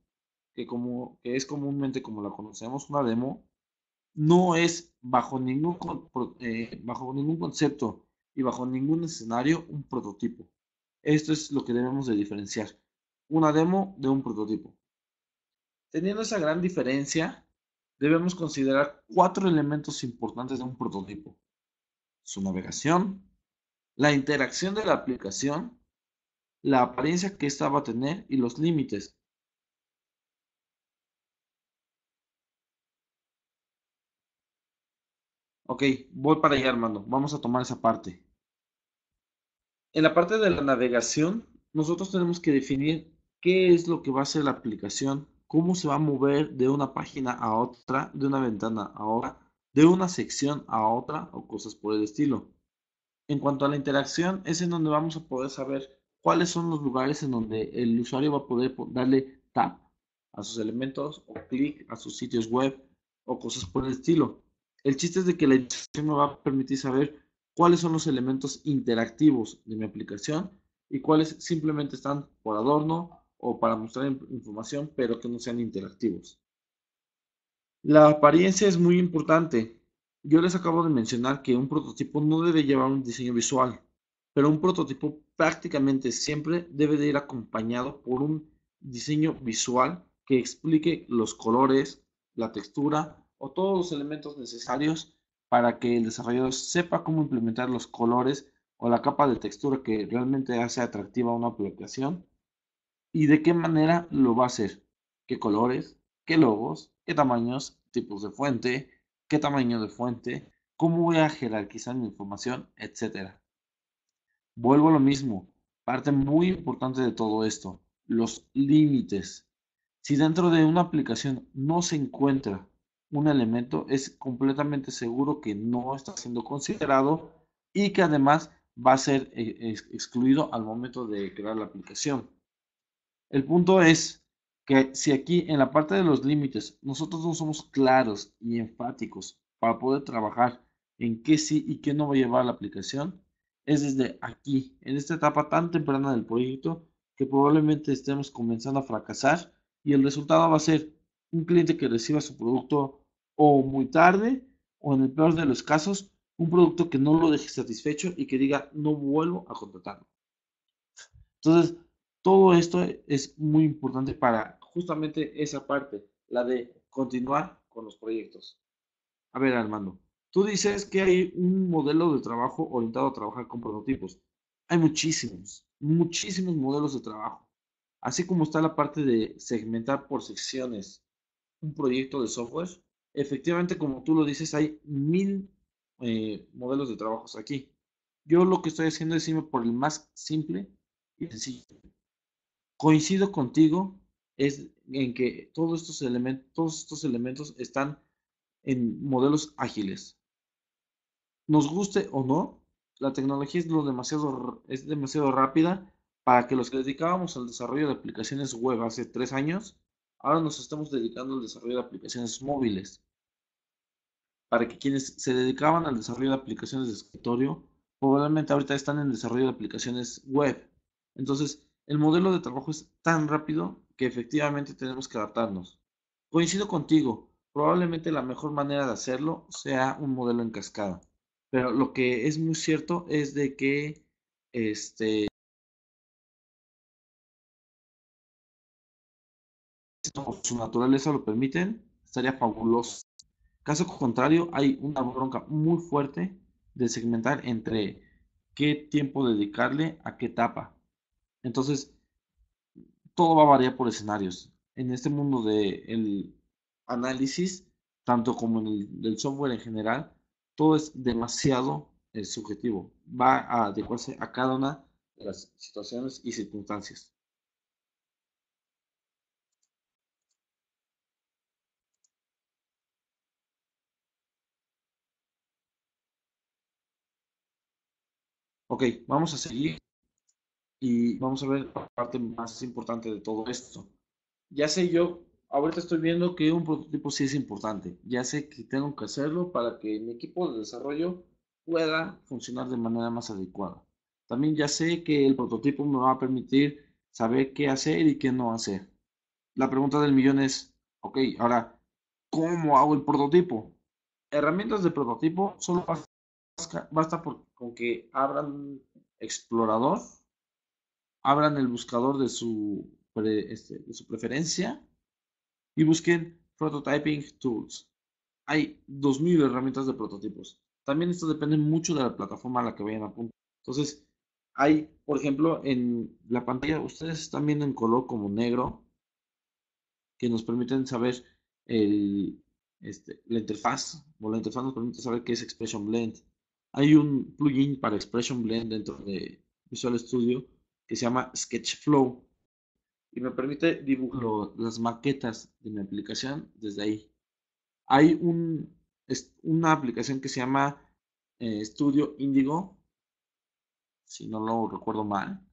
que, como, es comúnmente como la conocemos, una demo, no es bajo ningún, eh, bajo ningún concepto y bajo ningún escenario un prototipo. Esto es lo que debemos de diferenciar, una demo de un prototipo. Teniendo esa gran diferencia, debemos considerar cuatro elementos importantes de un prototipo. Su navegación, la interacción de la aplicación, la apariencia que esta va a tener y los límites, Ok, voy para allá, hermano. Vamos a tomar esa parte. En la parte de la navegación, nosotros tenemos que definir qué es lo que va a hacer la aplicación, cómo se va a mover de una página a otra, de una ventana a otra, de una sección a otra o cosas por el estilo. En cuanto a la interacción, es en donde vamos a poder saber cuáles son los lugares en donde el usuario va a poder darle tap a sus elementos o clic a sus sitios web o cosas por el estilo. El chiste es de que la edición me va a permitir saber cuáles son los elementos interactivos de mi aplicación y cuáles simplemente están por adorno o para mostrar información, pero que no sean interactivos. La apariencia es muy importante. Yo les acabo de mencionar que un prototipo no debe llevar un diseño visual, pero un prototipo prácticamente siempre debe de ir acompañado por un diseño visual que explique los colores, la textura o todos los elementos necesarios para que el desarrollador sepa cómo implementar los colores o la capa de textura que realmente hace atractiva una aplicación y de qué manera lo va a hacer, qué colores, qué logos, qué tamaños, tipos de fuente, qué tamaño de fuente, cómo voy a jerarquizar mi información, Etcétera. Vuelvo a lo mismo, parte muy importante de todo esto, los límites. Si dentro de una aplicación no se encuentra un elemento es completamente seguro que no está siendo considerado y que además va a ser eh, excluido al momento de crear la aplicación. El punto es que si aquí en la parte de los límites nosotros no somos claros y enfáticos para poder trabajar en qué sí y qué no va a llevar la aplicación, es desde aquí, en esta etapa tan temprana del proyecto, que probablemente estemos comenzando a fracasar y el resultado va a ser un cliente que reciba su producto o muy tarde, o en el peor de los casos, un producto que no lo deje satisfecho y que diga, no vuelvo a contratarlo. Entonces, todo esto es muy importante para justamente esa parte, la de continuar con los proyectos. A ver, Armando, tú dices que hay un modelo de trabajo orientado a trabajar con prototipos. Hay muchísimos, muchísimos modelos de trabajo. Así como está la parte de segmentar por secciones un proyecto de software, Efectivamente, como tú lo dices, hay mil eh, modelos de trabajos aquí. Yo lo que estoy haciendo es irme por el más simple y sencillo. Coincido contigo es en que todos estos elementos, estos elementos están en modelos ágiles. Nos guste o no, la tecnología es, demasiado, es demasiado rápida para que los que dedicábamos al desarrollo de aplicaciones web hace tres años Ahora nos estamos dedicando al desarrollo de aplicaciones móviles, para que quienes se dedicaban al desarrollo de aplicaciones de escritorio, probablemente ahorita están en desarrollo de aplicaciones web. Entonces, el modelo de trabajo es tan rápido que efectivamente tenemos que adaptarnos. Coincido contigo, probablemente la mejor manera de hacerlo sea un modelo en cascada. Pero lo que es muy cierto es de que este su naturaleza lo permiten, estaría fabuloso. Caso contrario, hay una bronca muy fuerte de segmentar entre qué tiempo dedicarle a qué etapa. Entonces, todo va a variar por escenarios. En este mundo del análisis, tanto como en el del software en general, todo es demasiado eh, subjetivo. Va a adecuarse a cada una de las situaciones y circunstancias. Ok, vamos a seguir y vamos a ver la parte más importante de todo esto. Ya sé yo, ahorita estoy viendo que un prototipo sí es importante. Ya sé que tengo que hacerlo para que mi equipo de desarrollo pueda funcionar de manera más adecuada. También ya sé que el prototipo me va a permitir saber qué hacer y qué no hacer. La pregunta del millón es, ok, ahora, ¿cómo hago el prototipo? Herramientas de prototipo solo para basta con que abran Explorador, abran el buscador de su, este, su preferencia y busquen Prototyping Tools. Hay 2.000 herramientas de prototipos. También esto depende mucho de la plataforma a la que vayan a punto. Entonces, hay, por ejemplo, en la pantalla, ustedes están viendo en color como negro, que nos permiten saber este, la interfaz, o la interfaz nos permite saber qué es Expression Blend hay un plugin para Expression Blend dentro de Visual Studio que se llama Sketchflow y me permite dibujar las maquetas de mi aplicación desde ahí. Hay un, una aplicación que se llama eh, Studio Indigo, si no lo recuerdo mal,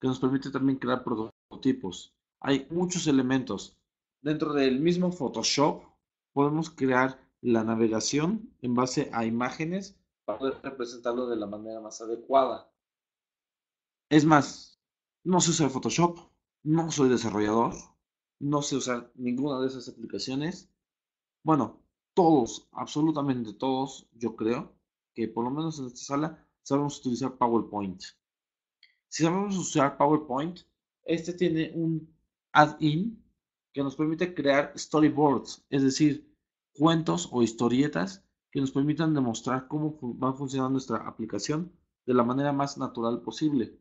que nos permite también crear prototipos. Hay muchos elementos. Dentro del mismo Photoshop podemos crear la navegación en base a imágenes para poder representarlo de la manera más adecuada. Es más, no sé usar Photoshop, no soy desarrollador, no sé usar ninguna de esas aplicaciones. Bueno, todos, absolutamente todos, yo creo que por lo menos en esta sala sabemos utilizar PowerPoint. Si sabemos usar PowerPoint, este tiene un add-in que nos permite crear storyboards, es decir, cuentos o historietas que nos permitan demostrar cómo va funcionando nuestra aplicación de la manera más natural posible.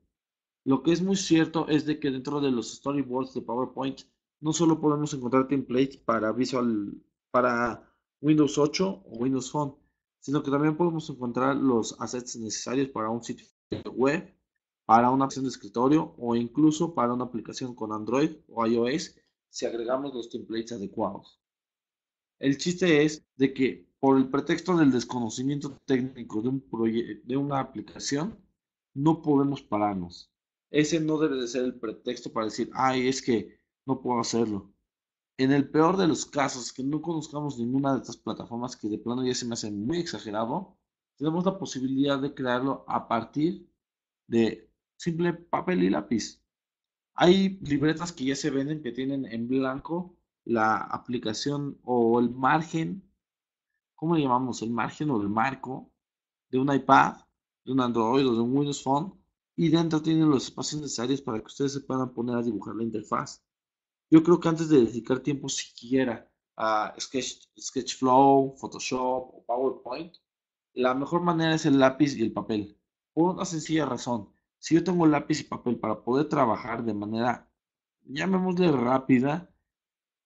Lo que es muy cierto es de que dentro de los storyboards de PowerPoint no solo podemos encontrar templates para Visual para Windows 8 o Windows Phone, sino que también podemos encontrar los assets necesarios para un sitio web, para una acción de escritorio o incluso para una aplicación con Android o iOS si agregamos los templates adecuados. El chiste es de que por el pretexto del desconocimiento técnico de, un de una aplicación, no podemos pararnos. Ese no debe de ser el pretexto para decir, ay, es que no puedo hacerlo. En el peor de los casos, que no conozcamos ninguna de estas plataformas que de plano ya se me hace muy exagerado, tenemos la posibilidad de crearlo a partir de simple papel y lápiz. Hay libretas que ya se venden que tienen en blanco la aplicación o el margen ¿cómo le llamamos? El margen o el marco de un iPad, de un Android o de un Windows Phone. Y dentro tienen los espacios necesarios para que ustedes se puedan poner a dibujar la interfaz. Yo creo que antes de dedicar tiempo siquiera a Sketch, Sketchflow, Photoshop o PowerPoint, la mejor manera es el lápiz y el papel. Por una sencilla razón, si yo tengo lápiz y papel para poder trabajar de manera, llamémosle rápida,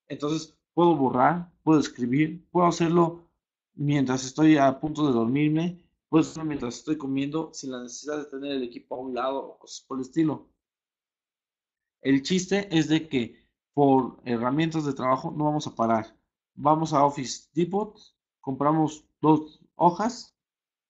entonces puedo borrar, puedo escribir, puedo hacerlo mientras estoy a punto de dormirme, pues mientras estoy comiendo sin la necesidad de tener el equipo a un lado o cosas por el estilo. El chiste es de que por herramientas de trabajo no vamos a parar. Vamos a Office Depot, compramos dos hojas,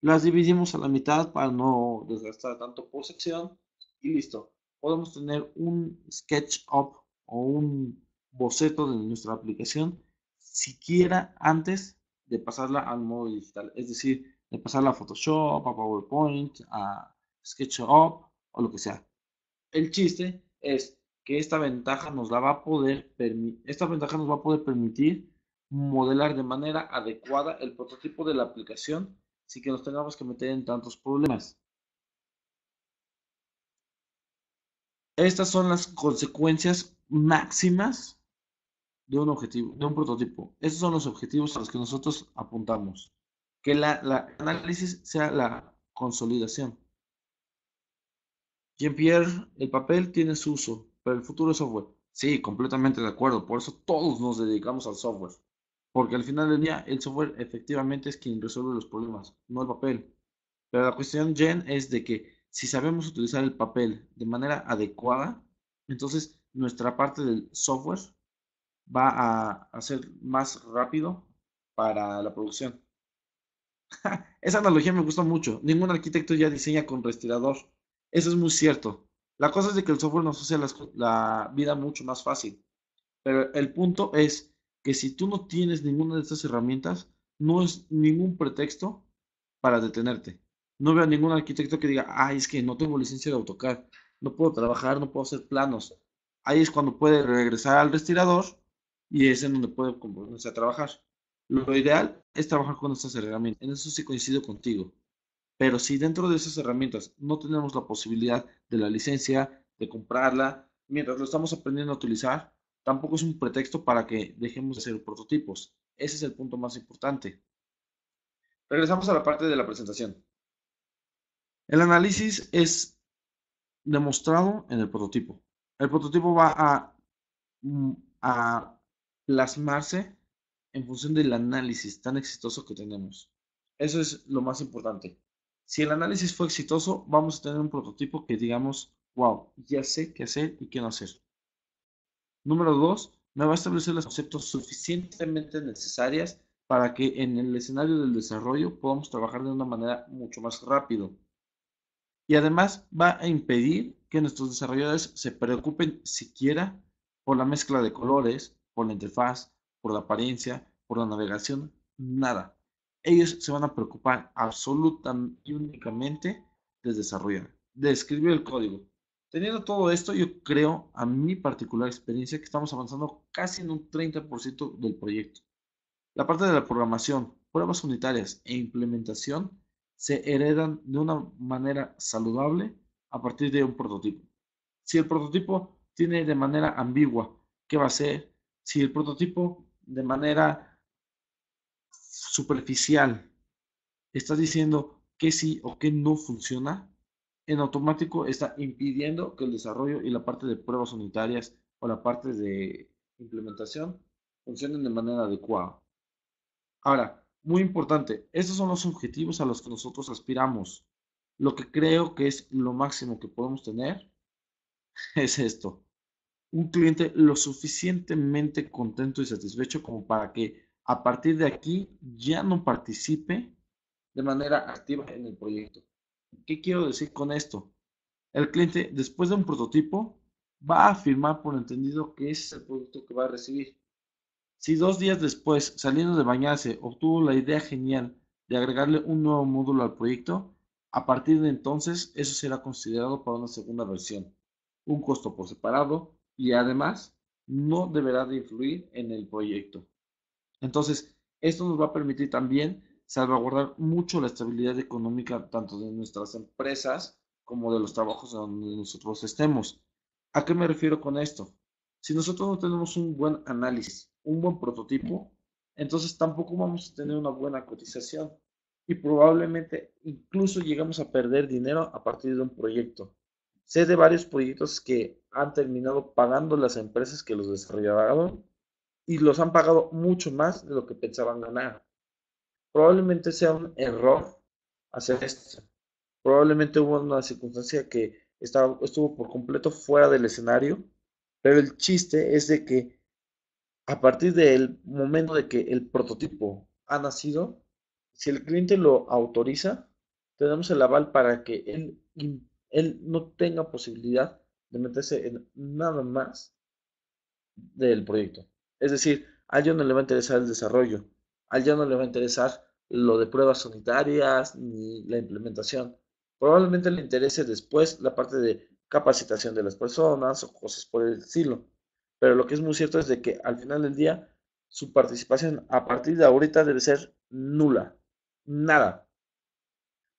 las dividimos a la mitad para no desgastar tanto por sección y listo. Podemos tener un SketchUp o un boceto de nuestra aplicación siquiera antes de pasarla al modo digital, es decir, de pasarla a Photoshop, a PowerPoint, a SketchUp o lo que sea. El chiste es que esta ventaja nos la va a poder esta ventaja nos va a poder permitir modelar de manera adecuada el prototipo de la aplicación sin que nos tengamos que meter en tantos problemas. Estas son las consecuencias máximas de un objetivo, de un prototipo. Esos son los objetivos a los que nosotros apuntamos. Que la, la análisis sea la consolidación. Jean-Pierre, el papel tiene su uso, pero el futuro es software. Sí, completamente de acuerdo. Por eso todos nos dedicamos al software. Porque al final del día, el software efectivamente es quien resuelve los problemas, no el papel. Pero la cuestión, Jen, es de que si sabemos utilizar el papel de manera adecuada, entonces nuestra parte del software va a ser más rápido para la producción. Esa analogía me gusta mucho. Ningún arquitecto ya diseña con respirador. Eso es muy cierto. La cosa es de que el software nos hace la, vida mucho más fácil. Pero el punto es que si tú no tienes ninguna de estas herramientas, no es ningún pretexto para detenerte. No veo ningún arquitecto que diga, ay, es que no tengo licencia de AutoCAD, no puedo trabajar, no puedo hacer planos. Ahí es cuando puede regresar al respirador y es en donde puede comenzar a trabajar. Lo ideal es trabajar con estas herramientas, en eso sí coincido contigo. Pero si dentro de esas herramientas no tenemos la posibilidad de la licencia, de comprarla, mientras lo estamos aprendiendo a utilizar, tampoco es un pretexto para que dejemos de hacer prototipos. Ese es el punto más importante. Regresamos a la parte de la presentación. El análisis es demostrado en el prototipo. El prototipo va a mm, plasmarse en función del análisis tan exitoso que tenemos. Eso es lo más importante. Si el análisis fue exitoso, vamos a tener un prototipo que digamos, wow, ya sé qué hacer y qué no hacer. Número dos, me va a establecer los conceptos suficientemente necesarias para que en el escenario del desarrollo podamos trabajar de una manera mucho más rápido. Y además va a impedir que nuestros desarrolladores se preocupen siquiera por la mezcla de colores, por la interfaz, por la apariencia, por la navegación, nada. Ellos se van a preocupar absolutamente y únicamente de desarrollar, de escribir el código. Teniendo todo esto, yo creo, a mi particular experiencia, que estamos avanzando casi en un 30% del proyecto. La parte de la programación, pruebas unitarias e implementación se heredan de una manera saludable a partir de un prototipo. Si el prototipo tiene de manera ambigua qué va a ser, si el prototipo de manera superficial está diciendo que sí o que no funciona, en automático está impidiendo que el desarrollo y la parte de pruebas unitarias o la parte de implementación funcionen de manera adecuada. Ahora, muy importante, estos son los objetivos a los que nosotros aspiramos. Lo que creo que es lo máximo que podemos tener es esto un cliente lo suficientemente contento y satisfecho como para que a partir de aquí ya no participe de manera activa en el proyecto. ¿Qué quiero decir con esto? El cliente, después de un prototipo, va a firmar por entendido que ese es el producto que va a recibir. Si dos días después, saliendo de bañarse, obtuvo la idea genial de agregarle un nuevo módulo al proyecto, a partir de entonces eso será considerado para una segunda versión. Un costo por separado, y además no deberá de influir en el proyecto. Entonces, esto nos va a permitir también salvaguardar mucho la estabilidad económica tanto de nuestras empresas como de los trabajos donde nosotros estemos. ¿A qué me refiero con esto? Si nosotros no tenemos un buen análisis, un buen prototipo, entonces tampoco vamos a tener una buena cotización y probablemente incluso llegamos a perder dinero a partir de un proyecto. Sé de varios proyectos que han terminado pagando las empresas que los desarrollaron y los han pagado mucho más de lo que pensaban ganar. Probablemente sea un error hacer esto. Probablemente hubo una circunstancia que estaba, estuvo por completo fuera del escenario, pero el chiste es de que a partir del momento de que el prototipo ha nacido, si el cliente lo autoriza, tenemos el aval para que él él no tenga posibilidad de meterse en nada más del proyecto. Es decir, a él no le va a interesar el desarrollo, a él no le va a interesar lo de pruebas sanitarias, ni la implementación. Probablemente le interese después la parte de capacitación de las personas o cosas por el estilo. Pero lo que es muy cierto es de que al final del día su participación a partir de ahorita debe ser nula. Nada.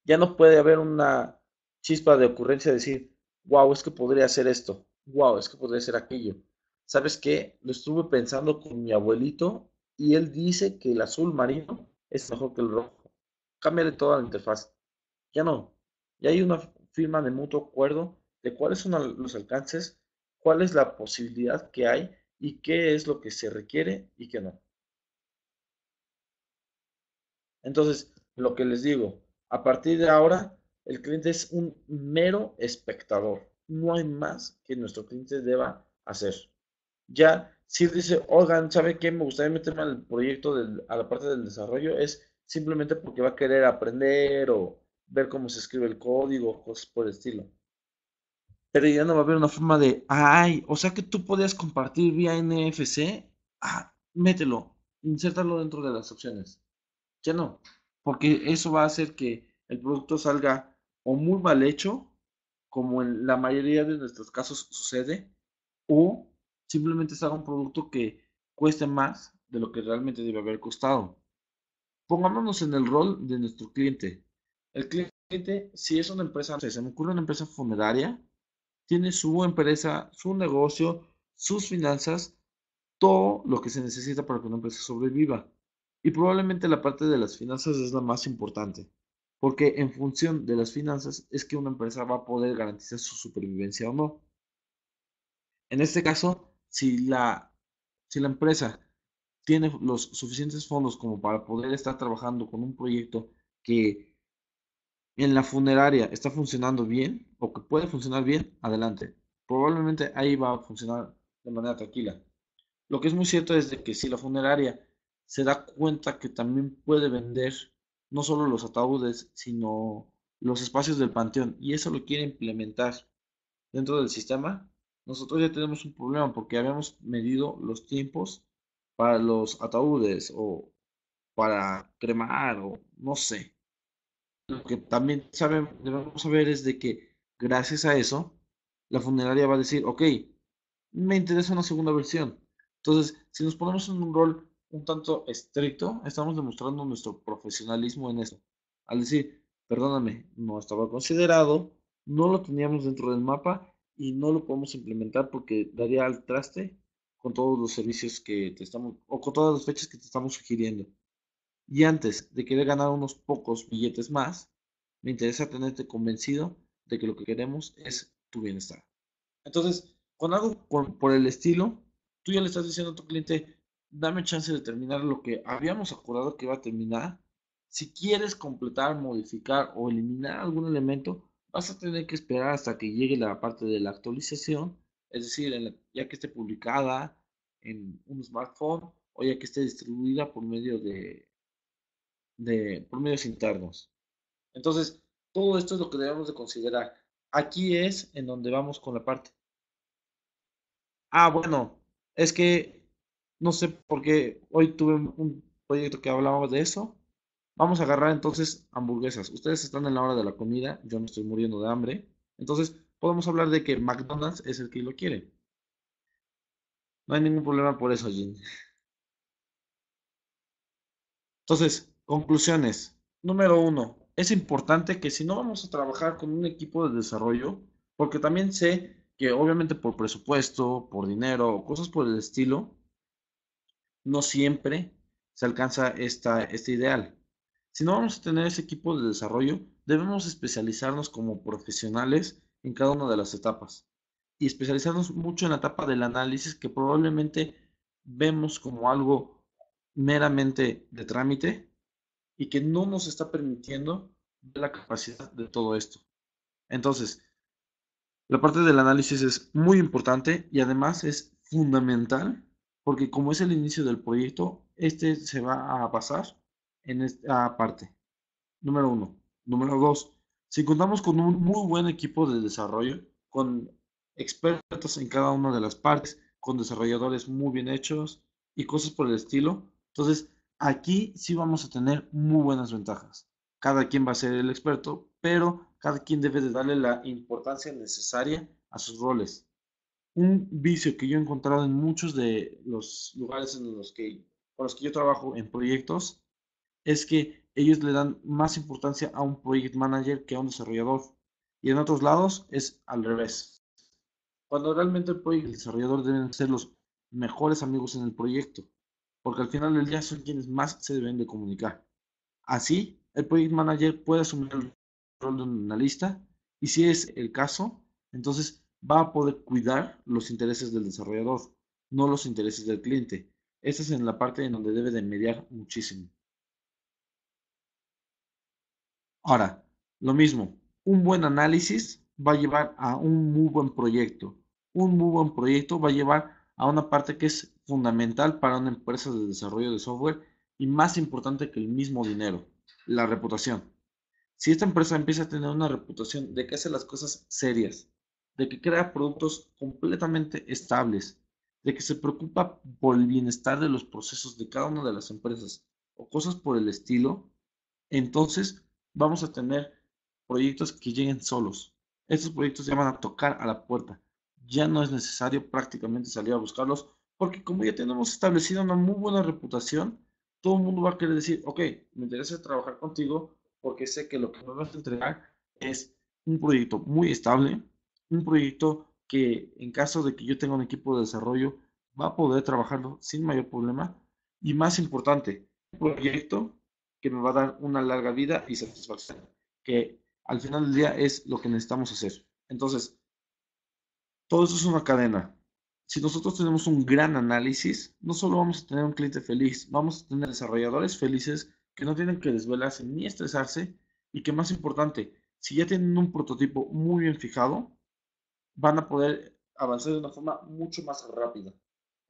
Ya no puede haber una chispa de ocurrencia decir, wow, es que podría hacer esto, wow, es que podría ser aquello. ¿Sabes que Lo estuve pensando con mi abuelito y él dice que el azul marino es mejor que el rojo. de toda la interfaz. Ya no. Ya hay una firma de mutuo acuerdo de cuáles son los alcances, cuál es la posibilidad que hay y qué es lo que se requiere y qué no. Entonces, lo que les digo, a partir de ahora el cliente es un mero espectador. No hay más que nuestro cliente deba hacer. Ya, si dice, oigan, ¿sabe qué? Me gustaría meterme al proyecto, a la parte del desarrollo, es simplemente porque va a querer aprender o ver cómo se escribe el código, cosas por el estilo. Pero ya no va a haber una forma de, ay, o sea que tú podías compartir vía NFC, ah, mételo, insértalo dentro de las opciones. Ya no, porque eso va a hacer que el producto salga o muy mal hecho, como en la mayoría de nuestros casos sucede, o simplemente se haga un producto que cueste más de lo que realmente debe haber costado. Pongámonos en el rol de nuestro cliente. El cliente, si es una empresa, se me ocurre una empresa funeraria, tiene su empresa, su negocio, sus finanzas, todo lo que se necesita para que una empresa sobreviva. Y probablemente la parte de las finanzas es la más importante porque en función de las finanzas es que una empresa va a poder garantizar su supervivencia o no. En este caso, si la, si la empresa tiene los suficientes fondos como para poder estar trabajando con un proyecto que en la funeraria está funcionando bien o que puede funcionar bien, adelante. Probablemente ahí va a funcionar de manera tranquila. Lo que es muy cierto es de que si la funeraria se da cuenta que también puede vender no solo los ataúdes, sino los espacios del panteón. Y eso lo quiere implementar dentro del sistema. Nosotros ya tenemos un problema porque habíamos medido los tiempos para los ataúdes o para cremar o no sé. Lo que también sabemos, debemos saber es de que gracias a eso, la funeraria va a decir, ok, me interesa una segunda versión. Entonces, si nos ponemos en un rol un tanto estricto, estamos demostrando nuestro profesionalismo en eso Al decir, perdóname, no estaba considerado, no lo teníamos dentro del mapa y no lo podemos implementar porque daría al traste con todos los servicios que te estamos, o con todas las fechas que te estamos sugiriendo. Y antes de querer ganar unos pocos billetes más, me interesa tenerte convencido de que lo que queremos es tu bienestar. Entonces, con algo por, por el estilo, tú ya le estás diciendo a tu cliente, dame chance de terminar lo que habíamos acordado que iba a terminar. Si quieres completar, modificar o eliminar algún elemento, vas a tener que esperar hasta que llegue la parte de la actualización, es decir, ya que esté publicada en un smartphone o ya que esté distribuida por medio de, de por medios internos. Entonces, todo esto es lo que debemos de considerar. Aquí es en donde vamos con la parte. Ah, bueno, es que no sé por qué hoy tuve un proyecto que hablaba de eso. Vamos a agarrar entonces hamburguesas. Ustedes están en la hora de la comida, yo no estoy muriendo de hambre. Entonces, podemos hablar de que McDonald's es el que lo quiere. No hay ningún problema por eso, Jin. Entonces, conclusiones. Número uno, es importante que si no vamos a trabajar con un equipo de desarrollo, porque también sé que obviamente por presupuesto, por dinero cosas por el estilo, no siempre se alcanza esta, este ideal. Si no vamos a tener ese equipo de desarrollo, debemos especializarnos como profesionales en cada una de las etapas y especializarnos mucho en la etapa del análisis que probablemente vemos como algo meramente de trámite y que no nos está permitiendo la capacidad de todo esto. Entonces, la parte del análisis es muy importante y además es fundamental porque como es el inicio del proyecto, este se va a pasar en esta parte. Número uno. Número dos, si contamos con un muy buen equipo de desarrollo, con expertos en cada una de las partes, con desarrolladores muy bien hechos y cosas por el estilo, entonces aquí sí vamos a tener muy buenas ventajas. Cada quien va a ser el experto, pero cada quien debe de darle la importancia necesaria a sus roles un vicio que yo he encontrado en muchos de los lugares en los que, con los que yo trabajo en proyectos es que ellos le dan más importancia a un project manager que a un desarrollador. Y en otros lados es al revés. Cuando realmente el project y el desarrollador deben ser los mejores amigos en el proyecto, porque al final del día son quienes más se deben de comunicar. Así, el project manager puede asumir el rol de un analista y si es el caso, entonces va a poder cuidar los intereses del desarrollador, no los intereses del cliente. Esa es en la parte en donde debe de mediar muchísimo. Ahora, lo mismo, un buen análisis va a llevar a un muy buen proyecto. Un muy buen proyecto va a llevar a una parte que es fundamental para una empresa de desarrollo de software y más importante que el mismo dinero, la reputación. Si esta empresa empieza a tener una reputación de que hace las cosas serias, de que crea productos completamente estables, de que se preocupa por el bienestar de los procesos de cada una de las empresas o cosas por el estilo, entonces vamos a tener proyectos que lleguen solos. Estos proyectos ya van a tocar a la puerta. Ya no es necesario prácticamente salir a buscarlos porque como ya tenemos establecida una muy buena reputación, todo el mundo va a querer decir, ok, me interesa trabajar contigo porque sé que lo que me vas a entregar es un proyecto muy estable, un proyecto que en caso de que yo tenga un equipo de desarrollo, va a poder trabajarlo sin mayor problema. Y más importante, un proyecto que me va a dar una larga vida y satisfacción, que al final del día es lo que necesitamos hacer. Entonces, todo eso es una cadena. Si nosotros tenemos un gran análisis, no solo vamos a tener un cliente feliz, vamos a tener desarrolladores felices que no tienen que desvelarse ni estresarse y que más importante, si ya tienen un prototipo muy bien fijado, van a poder avanzar de una forma mucho más rápida.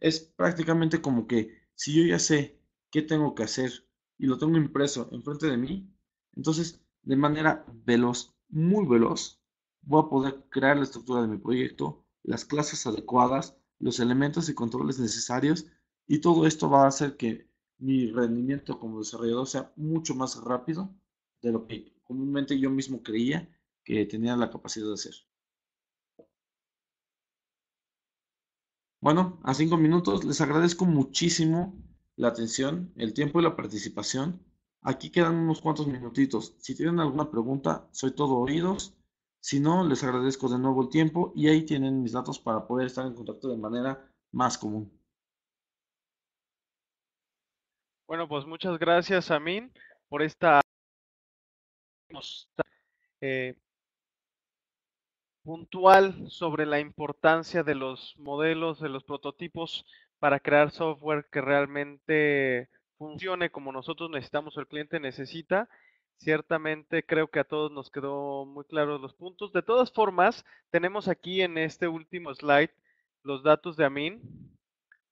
Es prácticamente como que si yo ya sé qué tengo que hacer y lo tengo impreso enfrente de mí, entonces de manera veloz, muy veloz, voy a poder crear la estructura de mi proyecto, las clases adecuadas, los elementos y controles necesarios y todo esto va a hacer que mi rendimiento como desarrollador sea mucho más rápido de lo que comúnmente yo mismo creía que tenía la capacidad de hacer. Bueno, a cinco minutos les agradezco muchísimo la atención, el tiempo y la participación. Aquí quedan unos cuantos minutitos. Si tienen alguna pregunta, soy todo oídos. Si no, les agradezco de nuevo el tiempo y ahí tienen mis datos para poder estar en contacto de manera más común. Bueno, pues muchas gracias, Amin, por esta... Eh, puntual sobre la importancia de los modelos, de los prototipos para crear software que realmente funcione como nosotros necesitamos o el cliente necesita. Ciertamente creo que a todos nos quedó muy claro los puntos. De todas formas, tenemos aquí en este último slide los datos de Amin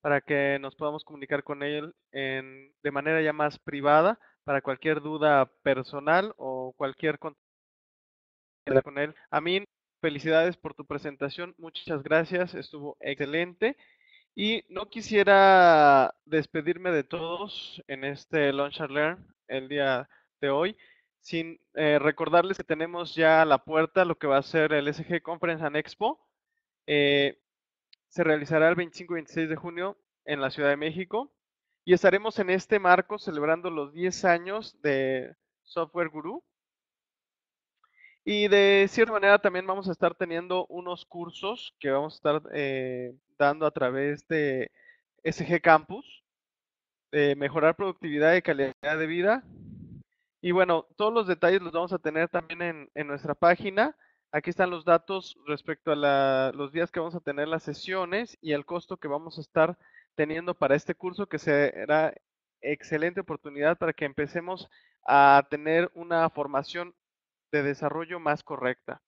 para que nos podamos comunicar con él de manera ya más privada para cualquier duda personal o cualquier contacto con él. Amin, Felicidades por tu presentación, muchas gracias, estuvo excelente. Y no quisiera despedirme de todos en este Launch and Learn el día de hoy sin eh, recordarles que tenemos ya a la puerta lo que va a ser el SG Conference and Expo. Eh, se realizará el 25 y 26 de junio en la Ciudad de México y estaremos en este marco celebrando los 10 años de Software Guru y de cierta manera también vamos a estar teniendo unos cursos que vamos a estar eh, dando a través de SG Campus, mejorar productividad y calidad de vida. Y bueno, todos los detalles los vamos a tener también en, en nuestra página. Aquí están los datos respecto a los días que vamos a tener las sesiones y el costo que vamos a estar teniendo para este curso, que será excelente oportunidad para que empecemos a tener una formación de desarrollo más correcta.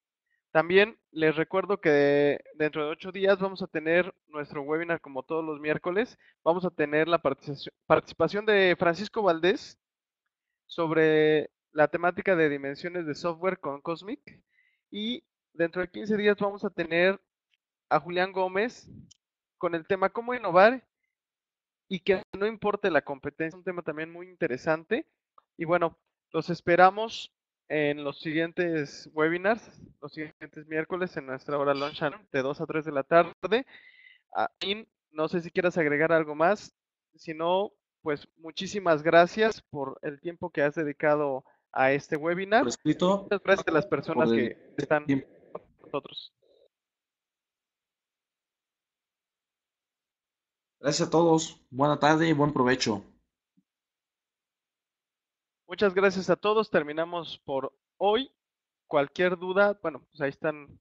También les recuerdo que dentro de ocho días vamos a tener nuestro webinar como todos los miércoles. Vamos a tener la participación de Francisco Valdés sobre la temática de dimensiones de software con Cosmic. Y dentro de 15 días vamos a tener a Julián Gómez con el tema cómo innovar y que no importe la competencia. un tema también muy interesante. Y bueno, los esperamos en los siguientes webinars, los siguientes miércoles en nuestra hora lunch de 2 a 3 de la tarde. Ah, y no sé si quieras agregar algo más, si no, pues muchísimas gracias por el tiempo que has dedicado a este webinar. gracias a las personas que están con nosotros. Gracias a todos. Buena tarde y buen provecho. Muchas gracias a todos. Terminamos por hoy. Cualquier duda, bueno, pues ahí están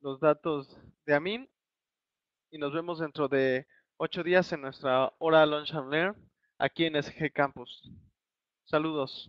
los datos de Amin. Y nos vemos dentro de ocho días en nuestra hora Lunch and Learn aquí en SG Campus. Saludos.